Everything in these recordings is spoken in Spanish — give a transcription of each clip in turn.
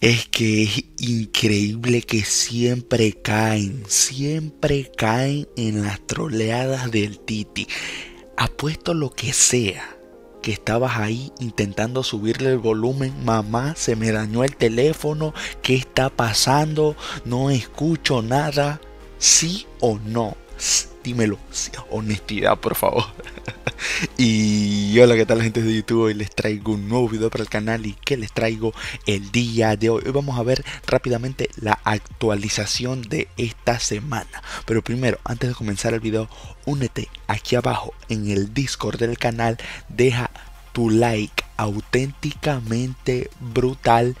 es que es increíble que siempre caen, siempre caen en las troleadas del Titi. Apuesto lo que sea que estabas ahí intentando subirle el volumen. Mamá, se me dañó el teléfono. ¿Qué está pasando? No escucho nada. ¿Sí o no? Dímelo. Honestidad, por favor. y hola, ¿qué tal gente de YouTube? Hoy les traigo un nuevo video para el canal y que les traigo el día de hoy. Hoy vamos a ver rápidamente la actualización de esta semana. Pero primero, antes de comenzar el video, únete aquí abajo en el Discord del canal, deja tu like auténticamente brutal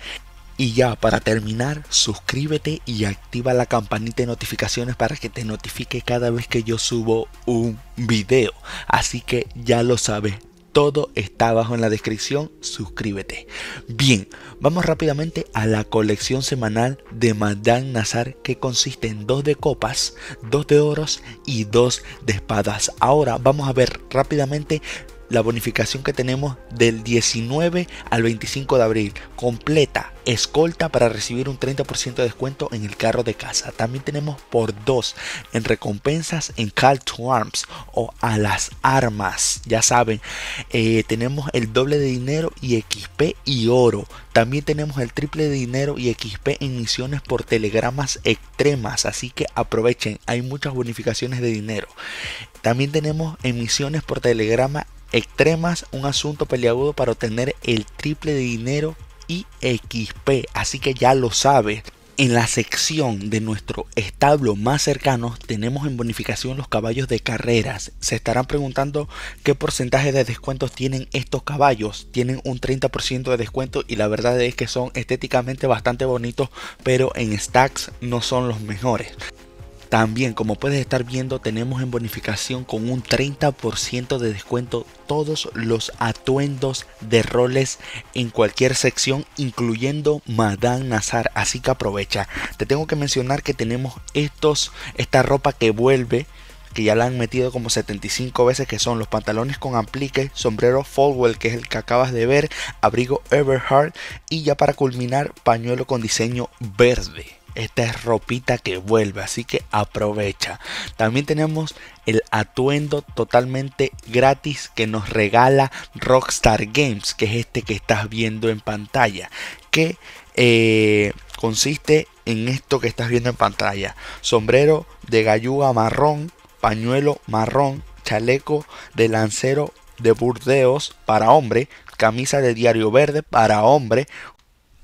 y ya, para terminar, suscríbete y activa la campanita de notificaciones para que te notifique cada vez que yo subo un video. Así que ya lo sabes, todo está abajo en la descripción, suscríbete. Bien, vamos rápidamente a la colección semanal de Madame Nazar que consiste en dos de copas, dos de oros y dos de espadas. Ahora vamos a ver rápidamente la bonificación que tenemos del 19 al 25 de abril. Completa, escolta para recibir un 30% de descuento en el carro de casa. También tenemos por dos en recompensas en Call to Arms o a las armas. Ya saben, eh, tenemos el doble de dinero y XP y oro. También tenemos el triple de dinero y XP en misiones por telegramas extremas. Así que aprovechen, hay muchas bonificaciones de dinero. También tenemos misiones por telegrama extremas un asunto peliagudo para obtener el triple de dinero y XP. Así que ya lo sabes. En la sección de nuestro establo más cercano tenemos en bonificación los caballos de carreras. Se estarán preguntando qué porcentaje de descuentos tienen estos caballos. Tienen un 30% de descuento y la verdad es que son estéticamente bastante bonitos, pero en stacks no son los mejores. También, como puedes estar viendo, tenemos en bonificación con un 30% de descuento todos los atuendos de roles en cualquier sección, incluyendo Madame Nazar. Así que aprovecha. Te tengo que mencionar que tenemos estos, esta ropa que vuelve que ya la han metido como 75 veces, que son los pantalones con amplique, sombrero Falwell, que es el que acabas de ver, abrigo Everhard y ya para culminar, pañuelo con diseño verde esta es ropita que vuelve, así que aprovecha. También tenemos el atuendo totalmente gratis que nos regala Rockstar Games, que es este que estás viendo en pantalla, que eh, consiste en esto que estás viendo en pantalla. Sombrero de galluga marrón, pañuelo marrón, chaleco de lancero de Burdeos para hombre, camisa de diario verde para hombre,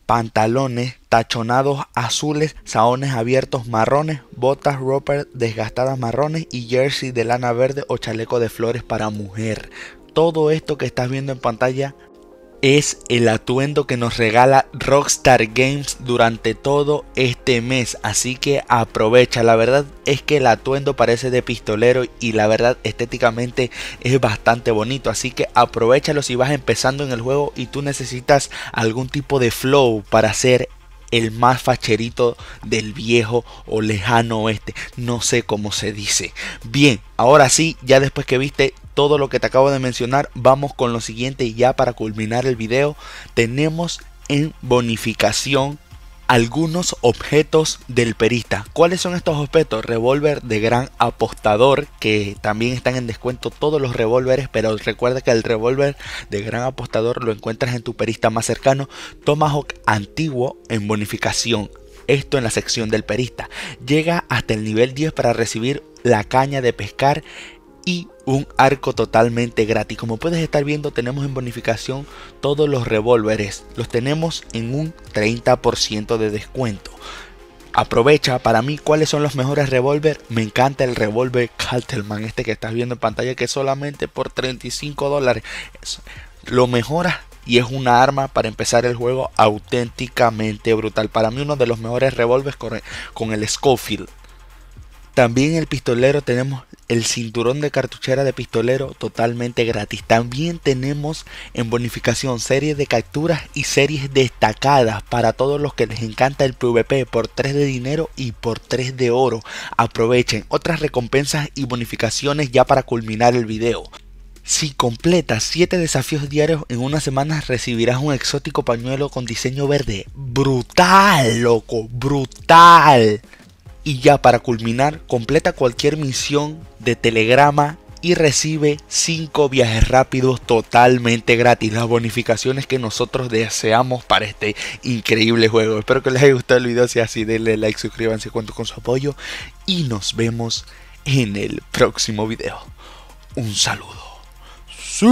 pantalones, tachonados azules, saones abiertos marrones, botas roper desgastadas marrones y jersey de lana verde o chaleco de flores para mujer. Todo esto que estás viendo en pantalla es el atuendo que nos regala Rockstar Games durante todo este mes. Así que aprovecha. La verdad es que el atuendo parece de pistolero y la verdad estéticamente es bastante bonito. Así que aprovechalo si vas empezando en el juego y tú necesitas algún tipo de flow para ser el más facherito del viejo o lejano oeste. No sé cómo se dice. Bien, ahora sí, ya después que viste todo lo que te acabo de mencionar, vamos con lo siguiente y ya para culminar el video, tenemos en bonificación algunos objetos del perista. ¿Cuáles son estos objetos? Revólver de gran apostador, que también están en descuento todos los revólveres, pero recuerda que el revólver de gran apostador lo encuentras en tu perista más cercano. Tomahawk antiguo en bonificación. Esto en la sección del perista. Llega hasta el nivel 10 para recibir la caña de pescar y un arco totalmente gratis. Como puedes estar viendo, tenemos en bonificación todos los revólveres. Los tenemos en un 30% de descuento. Aprovecha para mí cuáles son los mejores revólver. Me encanta el revólver Caltelman, este que estás viendo en pantalla, que solamente por 35 dólares lo mejora y es una arma para empezar el juego auténticamente brutal. Para mí uno de los mejores revólveres con el Schofield. También el pistolero tenemos el cinturón de cartuchera de pistolero totalmente gratis. También tenemos en bonificación series de capturas y series destacadas para todos los que les encanta el PvP por 3 de dinero y por 3 de oro. Aprovechen otras recompensas y bonificaciones ya para culminar el video. Si completas 7 desafíos diarios en una semana recibirás un exótico pañuelo con diseño verde. Brutal, loco, brutal. Y ya para culminar, completa cualquier misión de Telegrama y recibe 5 viajes rápidos totalmente gratis. Las bonificaciones que nosotros deseamos para este increíble juego. Espero que les haya gustado el video. Si es así, denle like, suscríbanse, cuento con su apoyo. Y nos vemos en el próximo video. Un saludo. ¡Sí!